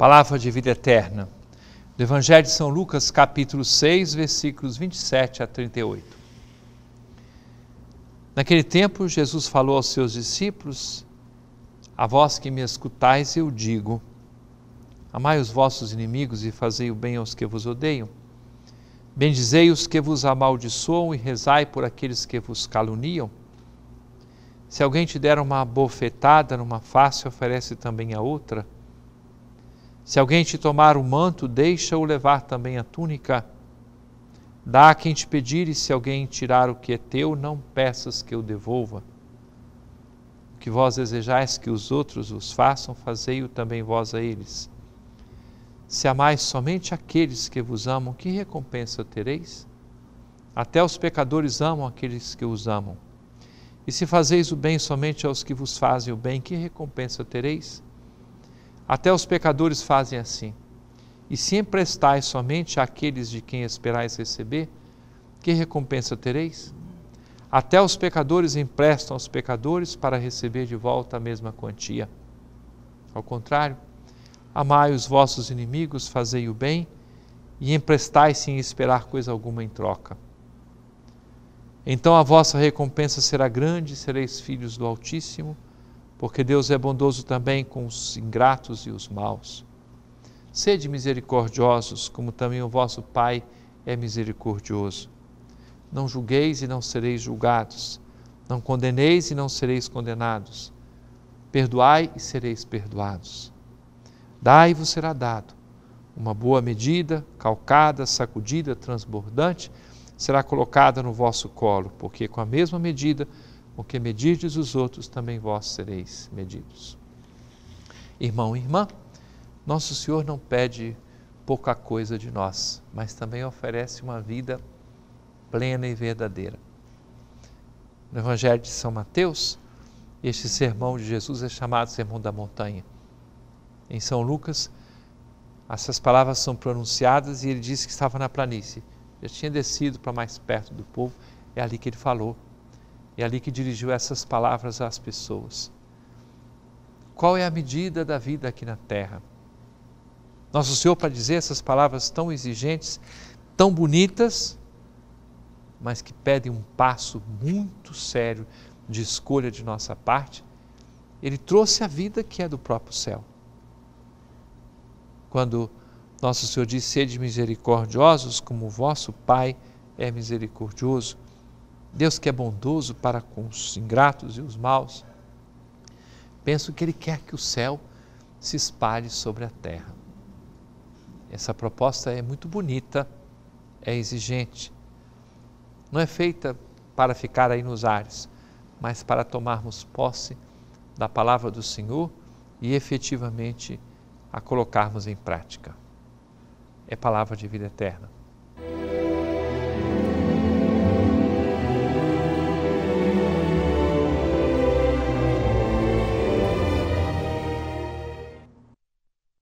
Palavra de vida eterna. Do Evangelho de São Lucas, capítulo 6, versículos 27 a 38. Naquele tempo, Jesus falou aos seus discípulos: A vós que me escutais, eu digo: Amai os vossos inimigos e fazei o bem aos que vos odeiam. Bendizei os que vos amaldiçoam e rezai por aqueles que vos caluniam. Se alguém te der uma bofetada numa face, oferece também a outra. Se alguém te tomar o manto, deixa-o levar também a túnica. Dá a quem te pedir, e se alguém tirar o que é teu, não peças que eu devolva. O que vós desejais que os outros vos façam, fazei-o também vós a eles. Se amais somente aqueles que vos amam, que recompensa tereis? Até os pecadores amam aqueles que os amam. E se fazeis o bem somente aos que vos fazem o bem, que recompensa tereis? Até os pecadores fazem assim. E se emprestais somente àqueles de quem esperais receber, que recompensa tereis? Até os pecadores emprestam aos pecadores para receber de volta a mesma quantia. Ao contrário, amai os vossos inimigos, fazei o bem e emprestai sem esperar coisa alguma em troca. Então a vossa recompensa será grande, sereis filhos do Altíssimo porque Deus é bondoso também com os ingratos e os maus. Sede misericordiosos, como também o vosso Pai é misericordioso. Não julgueis e não sereis julgados. Não condeneis e não sereis condenados. Perdoai e sereis perdoados. Dai-vos será dado. Uma boa medida, calcada, sacudida, transbordante, será colocada no vosso colo, porque com a mesma medida o que medirdes os outros, também vós sereis medidos. Irmão e irmã, nosso Senhor não pede pouca coisa de nós, mas também oferece uma vida plena e verdadeira. No Evangelho de São Mateus, este sermão de Jesus é chamado Sermão da Montanha. Em São Lucas, essas palavras são pronunciadas e ele diz que estava na planície. Já tinha descido para mais perto do povo, é ali que ele falou é ali que dirigiu essas palavras às pessoas. Qual é a medida da vida aqui na terra? Nosso Senhor, para dizer essas palavras tão exigentes, tão bonitas, mas que pedem um passo muito sério de escolha de nossa parte, ele trouxe a vida que é do próprio céu. Quando nosso Senhor diz: Sede misericordiosos, como o vosso Pai é misericordioso, Deus que é bondoso para com os ingratos e os maus, penso que Ele quer que o céu se espalhe sobre a terra. Essa proposta é muito bonita, é exigente. Não é feita para ficar aí nos ares, mas para tomarmos posse da palavra do Senhor e efetivamente a colocarmos em prática. É palavra de vida eterna.